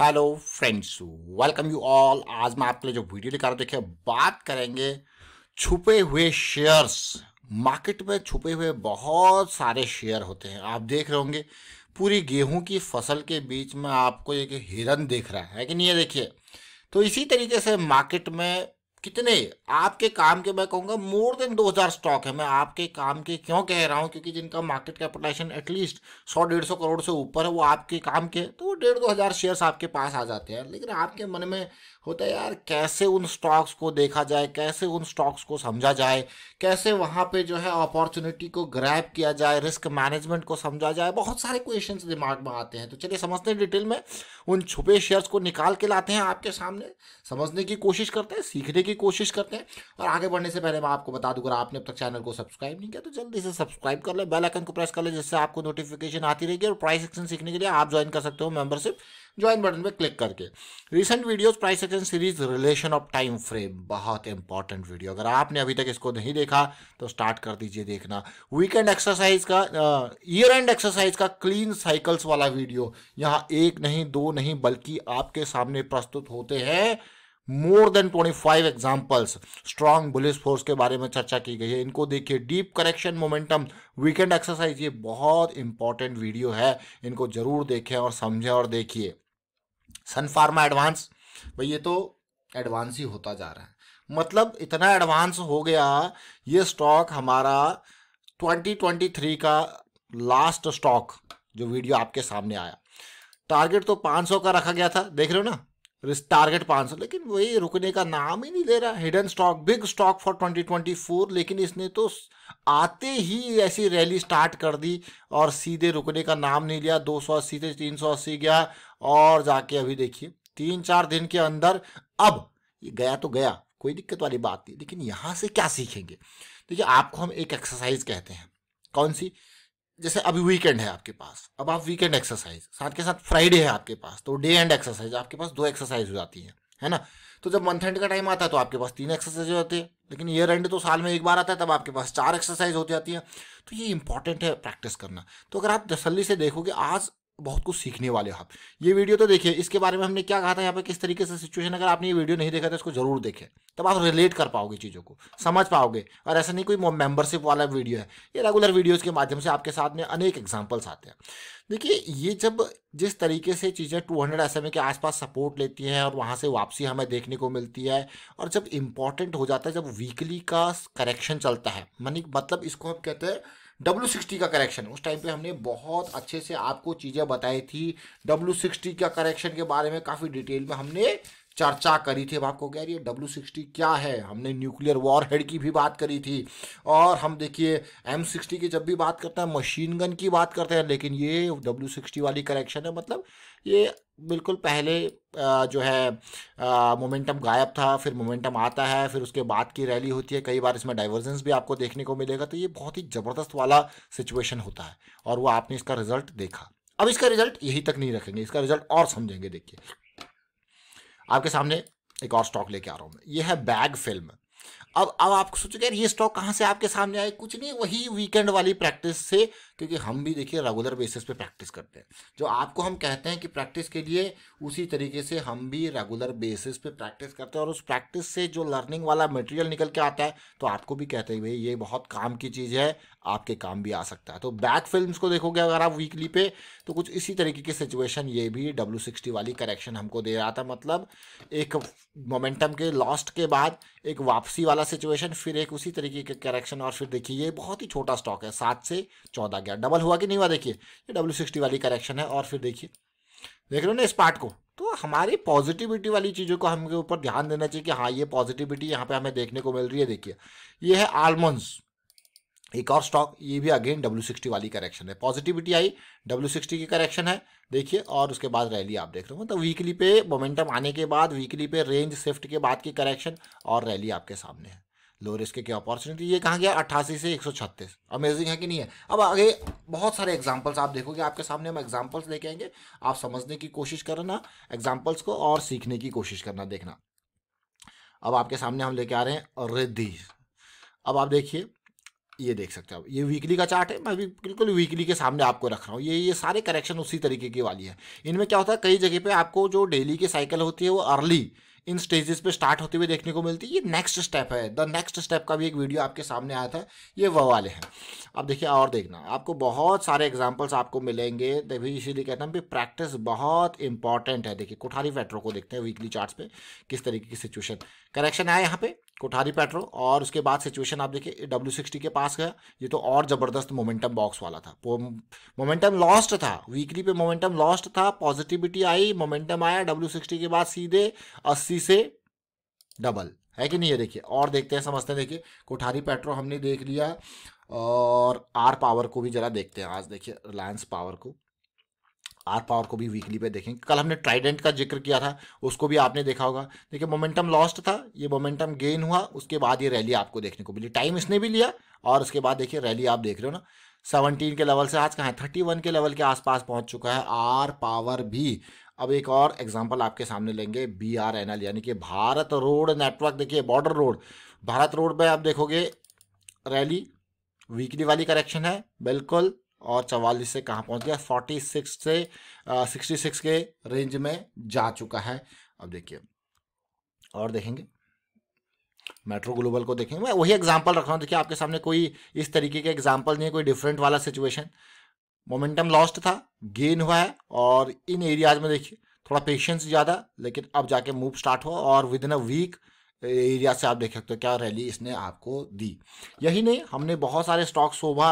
hello friends welcome you all आज मैं आपके लिए जो वीडियो दिखा रहा हूँ देखिए बात करेंगे छुपे हुए शेयर्स मार्केट में छुपे हुए बहुत सारे शेयर होते हैं आप देख रहे होंगे पूरी गेहूं की फसल के बीच में आपको एक हिरन देख रहा है कि नहीं ये देखिए तो इसी तरीके से मार्केट में कितने आपके काम के मैं कहूँगा मोर देन 2000 स्टॉक है मैं आपके काम के क्यों कह रहा हूँ क्योंकि जिनका मार्केट कैपिटलाइजेशन एटलीस्ट सौ डेढ़ सौ करोड़ से ऊपर है वो आपके काम के तो वो डेढ़ दो हज़ार शेयर्स आपके पास आ जाते हैं लेकिन आपके मन में होता है यार कैसे उन स्टॉक्स को देखा जाए कैसे उन स्टॉक्स को समझा जाए कैसे वहाँ पे जो है अपॉर्चुनिटी को ग्रैब किया जाए रिस्क मैनेजमेंट को समझा जाए बहुत सारे क्वेश्चंस दिमाग में आते हैं तो चलिए समझते हैं डिटेल में उन छुपे शेयर्स को निकाल के लाते हैं आपके सामने समझने की कोशिश करते हैं सीखने की कोशिश करते हैं और आगे बढ़ने से पहले मैं आपको बता दूँ अगर आपने अब तक चैनल को सब्सक्राइब नहीं किया तो जल्दी से सब्सक्राइब कर लें बेलाइकन को प्रेस कर लें जिससे आपको नोटिफिकेशन आती रहेगी और प्राइस एक्शन सीखने के लिए आप ज्वाइन कर सकते हो मेम्बरशिप ज्वाइन बटन पे क्लिक करके recent videos price action series relation of time frame बहुत इंपॉर्टेंट वीडियो अगर आपने अभी तक इसको नहीं देखा तो स्टार्ट कर दीजिए देखना वीकेंड एक्सरसाइज का ईयर एंड एक्सरसाइज का क्लीन साइकिल्स वाला वीडियो यहाँ एक नहीं दो नहीं बल्कि आपके सामने प्रस्तुत होते हैं more than 25 examples strong police force के बारे में चर्चा की गई है इनको देखिए deep correction momentum weekend exercise ये बहुत इंपॉर्टेंट वीडियो है इनको जरूर देखें और समझें और देखिए सन फार्मा एडवांस भाई ये तो एडवांस ही होता जा रहा है मतलब इतना एडवांस हो गया ये स्टॉक हमारा 2023 का लास्ट स्टॉक जो वीडियो आपके सामने आया टारगेट तो 500 का रखा गया था देख रहे हो ना टारगेट पाँच सौ लेकिन वही रुकने का नाम ही नहीं ले रहा hidden stock big stock for 2024 लेकिन इसने तो आते ही ऐसी रैली स्टार्ट कर दी और सीधे रुकने का नाम नहीं लिया दो सौ अस्सी से तीन सौ अस्सी गया और जाके अभी देखिए तीन चार दिन के अंदर अब ये गया तो गया कोई दिक्कत वाली बात नहीं लेकिन यहाँ से क्या सीखेंगे देखिए आपको हम एक एक्सरसाइज कहते हैं कौन सी जैसे अभी वीकेंड है आपके पास अब आप वीकेंड एक्सरसाइज साथ के साथ फ्राइडे है आपके पास तो डे एंड एक्सरसाइज आपके पास दो एक्सरसाइज हो जाती है है ना तो जब मंथ एंड का टाइम आता है तो आपके पास तीन एक्सरसाइज हो जाती है लेकिन ईयर एंड तो साल में एक बार आता है तब आपके पास चार एक्सरसाइज हो जाती है तो ये इंपॉर्टेंट है प्रैक्टिस करना तो अगर आप तसली से देखोगे आज बहुत कुछ सीखने वाले हो आप ये वीडियो तो देखिए इसके बारे में हमने क्या कहा था यहाँ पर किस तरीके से सिचुएशन अगर आपने ये वीडियो नहीं देखा तो इसको जरूर देखें तब आप रिलेट कर पाओगे चीज़ों को समझ पाओगे और ऐसा नहीं कोई मेंबरशिप वाला वीडियो है ये रेगुलर वीडियोज़ के माध्यम से आपके साथ में अनेक एग्जाम्पल्स आते हैं देखिए ये जब जिस तरीके से चीज़ें टू हंड्रेड एस के आसपास सपोर्ट लेती हैं और वहाँ से वापसी हमें देखने को मिलती है और जब इम्पॉर्टेंट हो जाता है जब वीकली का करेक्शन चलता है मनी मतलब इसको हम कहते हैं डब्ल्यू सिक्सटी का करेक्शन उस टाइम पे हमने बहुत अच्छे से आपको चीज़ें बताई थी डब्ल्यू सिक्सटी का करेक्शन के बारे में काफ़ी डिटेल में हमने चर्चा करी थी अब आपको कह रही है डब्ल्यू सिक्सटी क्या है हमने न्यूक्लियर वॉर हेड की भी बात करी थी और हम देखिए एम सिक्सटी की जब भी बात करते हैं मशीन गन की बात करते हैं लेकिन ये डब्ल्यू सिक्सटी वाली करेक्शन है मतलब ये बिल्कुल पहले जो है मोमेंटम गायब था फिर मोमेंटम आता है फिर उसके बाद की रैली होती है कई बार इसमें डाइवर्जेंस भी आपको देखने को मिलेगा तो ये बहुत ही ज़बरदस्त वाला सिचुएशन होता है और वो आपने इसका रिजल्ट देखा अब इसका रिजल्ट यही तक नहीं रखेंगे इसका रिजल्ट और समझेंगे देखिए आपके सामने एक और स्टॉक लेके आ रहा हूँ ये है बैग फिल्म अब अब आप सोचोगे यार ये स्टॉक कहाँ से आपके सामने आए कुछ नहीं वही वीकेंड वाली प्रैक्टिस से क्योंकि हम भी देखिए रेगुलर बेसिस पे प्रैक्टिस करते हैं जो आपको हम कहते हैं कि प्रैक्टिस के लिए उसी तरीके से हम भी रेगुलर बेसिस पे प्रैक्टिस करते हैं और उस प्रैक्टिस से जो लर्निंग वाला मटेरियल निकल के आता है तो आपको भी कहते हैं भाई ये बहुत काम की चीज़ है आपके काम भी आ सकता है तो बैक फिल्म को देखोगे अगर आप वीकली पे तो कुछ इसी तरीके की सिचुएशन ये भी डब्ल्यू सिक्सटी वाली करेक्शन हमको दे रहा था मतलब एक मोमेंटम के लॉस्ट के बाद एक वापसी वाला सिचुएशन फिर एक उसी तरीके का करेक्शन और फिर देखिए ये बहुत ही छोटा स्टॉक है सात से चौदह गया डबल हुआ कि नहीं हुआ देखिए ये डब्ल्यू सिक्सटी वाली करेक्शन है और फिर देखिए देख रहे हो ना इस पार्ट को तो हमारी पॉजिटिविटी वाली चीज़ों को हमके ऊपर ध्यान देना चाहिए कि हाँ ये पॉजिटिविटी यहाँ पे हमें देखने को मिल रही है देखिए ये है आलमंड्स एक और स्टॉक ये भी अगेन डब्ल्यू सिक्सटी वाली करेक्शन है पॉजिटिविटी आई डब्ल्यू सिक्सटी की करेक्शन है देखिए और उसके बाद रैली आप देख रहे हो मतलब वीकली पे मोमेंटम आने के बाद वीकली पे रेंज शिफ्ट के बाद की करेक्शन और रैली आपके सामने है लो रिस्क की अपॉर्चुनिटी ये कहाँ गया अट्ठासी से एक सौ छत्तीस अमेजिंग है कि नहीं है अब आगे बहुत सारे एग्जाम्पल्स आप देखोगे आपके सामने हम एग्जाम्पल्स लेके आएंगे आप समझने की कोशिश करना एग्जाम्पल्स को और सीखने की कोशिश करना देखना अब आपके सामने हम लेके आ रहे हैं रिद्धि अब आप देखिए ये देख सकते हो आप ये वीकली का चार्ट है मैं भी बिल्कुल वीकली के सामने आपको रख रहा हूँ ये ये सारे करेक्शन उसी तरीके की वाली है इनमें क्या होता है कई जगह पे आपको जो डेली की साइकिल होती है वो अर्ली इन स्टेजेस पे स्टार्ट होते हुए देखने को मिलती है ये नेक्स्ट स्टेप है द नेक्स्ट स्टेप का भी एक वीडियो आपके सामने आया था ये वह वाले हैं अब देखिए और देखना आपको बहुत सारे एग्जाम्पल्स आपको मिलेंगे तभी इसीलिए कहता हूँ कि प्रैक्टिस बहुत इंपॉर्टेंट है देखिए कोठारी पेट्रो को देखते हैं वीकली चार्ट पे किस तरीके की सिचुएशन करेक्शन आया यहाँ पे कोठारी पेट्रो और उसके बाद सिचुएशन आप देखिए डब्ल्यू सिक्सटी के पास गया ये तो और ज़बरदस्त मोमेंटम बॉक्स वाला था मोमेंटम लॉस्ट था वीकली पे मोमेंटम लॉस्ट था पॉजिटिविटी आई मोमेंटम आया डब्ल्यू सिक्सटी के बाद सीधे अस्सी उसी से डबल है कि नहीं ये देखिए और देखते हैं समझते हैं देखिए कोठारी पेट्रो हमने देख लिया और आर पावर को भी जरा देखते हैं आज देखिए रिलायंस पावर को आर पावर को भी वीकली पे देखेंगे कल हमने ट्राइडेंट का जिक्र किया था उसको भी आपने देखा होगा देखिए मोमेंटम लॉस्ट था ये मोमेंटम गेन हुआ उसके बाद ये रैली आपको देखने को मिली टाइम इसने भी लिया और उसके बाद देखिए रैली आप देख रहे हो ना सेवनटीन के लेवल से आज कहाँ थर्टी वन के लेवल के आसपास पहुंच चुका है आर पावर भी अब एक और एग्जांपल आपके सामने लेंगे बी आर एन एल यानी कि भारत रोड नेटवर्क देखिए बॉर्डर रोड भारत रोड पे आप देखोगे रैली वीकली वाली करेक्शन है बिल्कुल और चवालीस से कहाँ पहुँच गया फोर्टी सिक्स से सिक्सटी सिक्स के रेंज में जा चुका है अब देखिए और देखेंगे मेट्रो ग्लोबल को देखेंगे मैं वही एग्जांपल रख रहा हूँ देखिए आपके सामने कोई इस तरीके के एग्जांपल नहीं है कोई डिफरेंट वाला सिचुएशन मोमेंटम लॉस्ट था गेन हुआ है और इन एरियाज में देखिए थोड़ा पेशेंस ज़्यादा लेकिन अब जाके मूव स्टार्ट हो और within a week area से आप देख सकते हो क्या रैली इसने आपको दी यही नहीं हमने बहुत सारे स्टॉक शोभा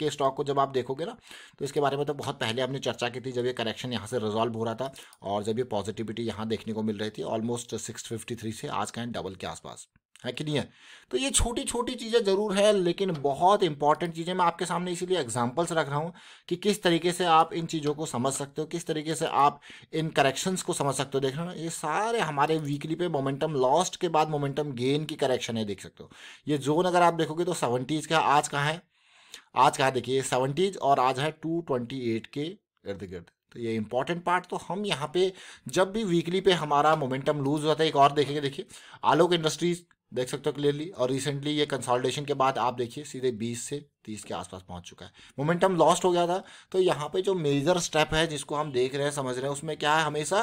के स्टॉक को जब आप देखोगे ना तो इसके बारे में तो बहुत पहले हमने चर्चा की थी जब ये करेक्शन यहाँ से रिजॉल्व हो रहा था और जब ये पॉजिटिविटी यहाँ देखने को मिल रही थी ऑलमोस्ट सिक्स से आज का डबल के आसपास है कि नहीं है तो ये छोटी छोटी चीज़ें ज़रूर है लेकिन बहुत इंपॉर्टेंट चीज़ें मैं आपके सामने इसीलिए एग्जांपल्स रख रहा हूँ कि किस तरीके से आप इन चीज़ों को समझ सकते हो किस तरीके से आप इन करेक्शंस को समझ सकते हो देख रहे हो ये सारे हमारे वीकली पे मोमेंटम लॉस्ट के बाद मोमेंटम गेन की करेक्शन है देख सकते हो ये जोन अगर आप देखोगे तो सेवेंटीज़ का आज कहाँ है आज का है देखिए सेवेंटीज और आज है टू ट्वेंटी एट के इर्द गिर्द तो ये इंपॉर्टेंट पार्ट तो हम यहाँ पे जब भी वीकली पे हमारा मोमेंटम लूज होता है एक और देखेंगे देखिए आलोक इंडस्ट्रीज देख सकते हो क्लियरली और रिसेंटली ये कंसोलिडेशन के बाद आप देखिए सीधे बीस से तीस के आसपास पहुंच चुका है मोमेंटम लॉस्ट हो गया था तो यहाँ पे जो मेजर स्टेप है जिसको हम देख रहे हैं समझ रहे हैं उसमें क्या है हमेशा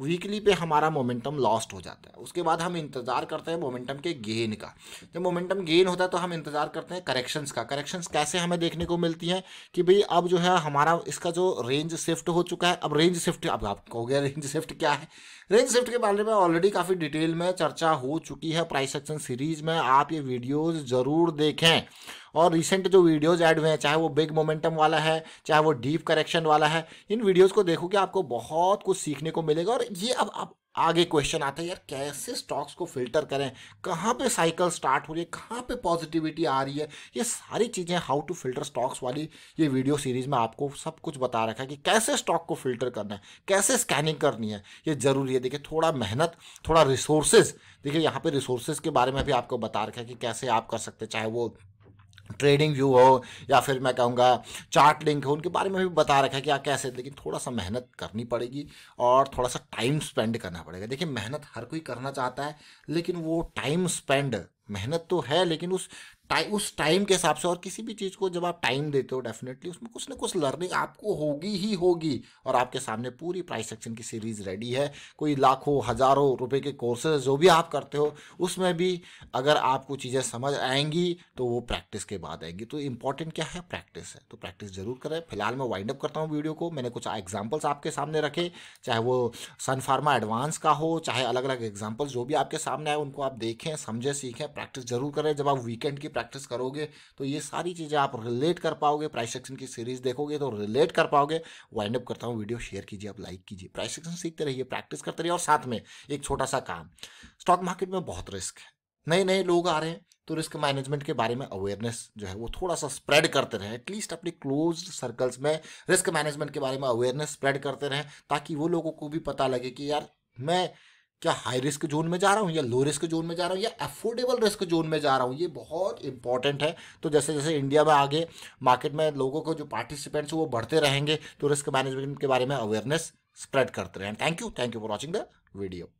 वीकली पे हमारा मोमेंटम लॉस्ट हो जाता है उसके बाद हम इंतज़ार करते हैं मोमेंटम के गेन का जब मोमेंटम गेन होता है तो हम इंतज़ार करते हैं करेक्शंस का करेक्शंस कैसे हमें देखने को मिलती हैं कि भाई अब जो है हमारा इसका जो रेंज शिफ्ट हो चुका है अब रेंज शिफ्ट अब आप कहोगे रेंज शिफ्ट क्या है रेंज शिफ्ट के बारे में ऑलरेडी काफ़ी डिटेल में चर्चा हो चुकी है प्राइस एक्शन सीरीज में आप ये वीडियोज़ ज़रूर देखें और रिसेंट जो वीडियोज़ ऐड हुए हैं चाहे वो बिग मोमेंटम वाला है चाहे वो डीप करेक्शन वाला है इन वीडियोज़ को देखोगे आपको बहुत कुछ सीखने को मिलेगा और ये अब आप आगे क्वेश्चन आता है यार कैसे स्टॉक्स को फिल्टर करें कहाँ पे साइकिल स्टार्ट हो रही है कहाँ पे पॉजिटिविटी आ रही है ये सारी चीज़ें हाउ टू फिल्टर स्टॉक्स वाली ये वीडियो सीरीज़ में आपको सब कुछ बता रखा है कि कैसे स्टॉक को फिल्टर करना है कैसे स्कैनिंग करनी है ये ज़रूरी है देखिए थोड़ा मेहनत थोड़ा रिसोर्सेज देखिए यहाँ पर रिसोर्सेज के बारे में भी आपको बता रखा है कि कैसे आप कर सकते चाहे वो ट्रेडिंग व्यू हो या फिर मैं कहूँगा चार्ट लिंक हो उनके बारे में भी बता रखा है कि आप कैसे लेकिन थोड़ा सा मेहनत करनी पड़ेगी और थोड़ा सा टाइम स्पेंड करना पड़ेगा देखिए मेहनत हर कोई करना चाहता है लेकिन वो टाइम स्पेंड मेहनत तो है लेकिन उस टाइम उस टाइम के हिसाब से और किसी भी चीज़ को जब आप टाइम देते हो डेफिनेटली उसमें कुछ ना कुछ लर्निंग आपको होगी ही होगी और आपके सामने पूरी प्राइस सेक्शन की सीरीज़ रेडी है कोई लाखों हज़ारों रुपए के कोर्सेज जो भी आप करते हो उसमें भी अगर आपको चीज़ें समझ आएंगी तो वो प्रैक्टिस के बाद आएंगी तो इंपॉर्टेंट क्या है प्रैक्टिस है तो प्रैक्टिस ज़रूर करें फिलहाल मैं वाइंड अप करता हूँ वीडियो को मैंने कुछ एग्जाम्पल्स आपके सामने रखे चाहे वो सन फार्मा एडवांस का हो चाहे अलग अलग एग्जाम्पल्स जो भी आपके सामने आए उनको आप देखें समझें सीखें प्रैक्टिस जरूर करें जब आप वीकेंड की प्रैक्टिस करोगे तो ये सारी चीज़ें आप रिलेट कर पाओगे प्राइस सेक्शन की सीरीज देखोगे तो रिलेट कर पाओगे वाइंड अप करता हूँ वीडियो शेयर कीजिए आप लाइक कीजिए प्राइस सेक्शन सीखते रहिए प्रैक्टिस करते रहिए और साथ में एक छोटा सा काम स्टॉक मार्केट में बहुत रिस्क है नए नए लोग आ रहे हैं तो रिस्क मैनेजमेंट के बारे में अवेयरनेस जो है वो थोड़ा सा स्प्रेड करते रहें एटलीस्ट अपने क्लोज सर्कल्स में रिस्क मैनेजमेंट के बारे में अवेयरनेस स्प्रेड करते रहें ताकि वो लोगों को भी पता लगे कि यार मैं क्या हाई रिस्क जोन में जा रहा हूँ या लो रिस्क जोन में जा रहा हूँ या अफोर्डेबल रिस्क जोन में जा रहा हूँ ये बहुत इंपॉर्टेंट है तो जैसे जैसे इंडिया में आगे मार्केट में लोगों को जो पार्टिसिपेंट्स वो बढ़ते रहेंगे तो रिस्क मैनेजमेंट के बारे में अवेयरनेस स्प्रेड करते रहें thank you thank you for watching the video